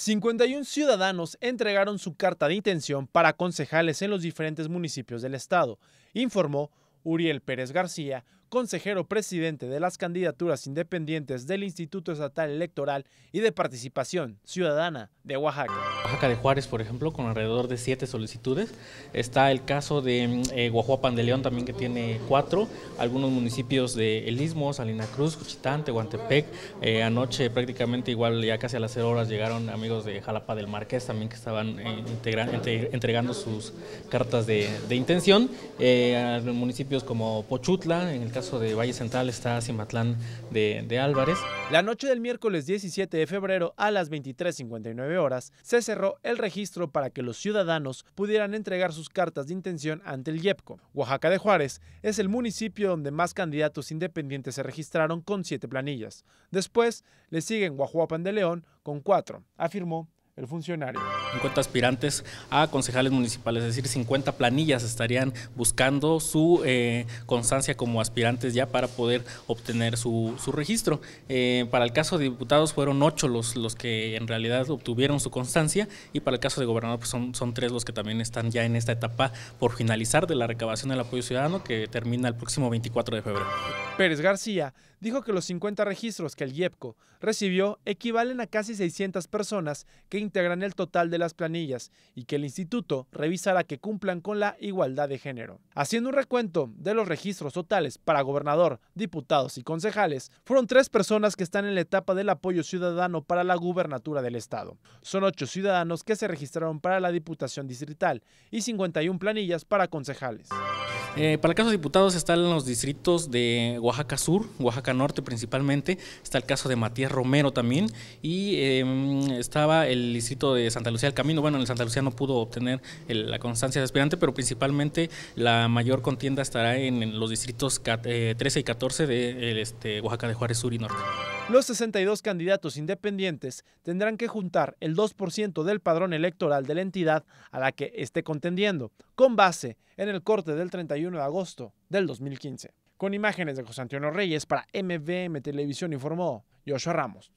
51 ciudadanos entregaron su carta de intención para concejales en los diferentes municipios del estado, informó Uriel Pérez García, consejero presidente de las candidaturas independientes del Instituto Estatal Electoral y de Participación Ciudadana de Oaxaca. Oaxaca de Juárez, por ejemplo, con alrededor de siete solicitudes. Está el caso de eh, Guajuapan de León también que tiene cuatro. Algunos municipios de El Istmo, Salina Cruz, Cuchitán, Tehuantepec. Eh, anoche prácticamente igual ya casi a las cero horas llegaron amigos de Jalapa del Marqués también que estaban eh, entregando sus cartas de, de intención. Eh, municipios como Pochutla, en el caso de Valle Central está Cimatlán de, de Álvarez. La noche del miércoles 17 de febrero a las 23.59 horas se cerró el registro para que los ciudadanos pudieran entregar sus cartas de intención ante el IEPCO. Oaxaca de Juárez es el municipio donde más candidatos independientes se registraron con siete planillas. Después le siguen Guajuapan de León con cuatro, afirmó el funcionario. 50 aspirantes a concejales municipales, es decir, 50 planillas estarían buscando su eh, constancia como aspirantes ya para poder obtener su, su registro. Eh, para el caso de diputados fueron 8 los, los que en realidad obtuvieron su constancia y para el caso de gobernador pues, son, son 3 los que también están ya en esta etapa por finalizar de la recabación del apoyo ciudadano que termina el próximo 24 de febrero. Pérez García dijo que los 50 registros que el IEPCO recibió equivalen a casi 600 personas que integran el total de las planillas y que el instituto revisará que cumplan con la igualdad de género. Haciendo un recuento de los registros totales para gobernador, diputados y concejales, fueron tres personas que están en la etapa del apoyo ciudadano para la gubernatura del Estado. Son ocho ciudadanos que se registraron para la Diputación Distrital y 51 planillas para concejales. Eh, para el caso de diputados están los distritos de Oaxaca Sur, Oaxaca Norte principalmente, está el caso de Matías Romero también y em, estaba el distrito de Santa Lucía del Camino. Bueno, en Santa Lucía no pudo obtener la constancia de aspirante, pero principalmente la mayor contienda estará en, los distritos 13 eh, y 14 de este, Oaxaca de Juárez Sur y Norte. Los 62 candidatos independientes tendrán que juntar el 2% del padrón electoral de la entidad a la que esté contendiendo, con base en el corte del 31 de agosto del 2015. Con imágenes de José Antonio Reyes para MVM Televisión informó Joshua Ramos.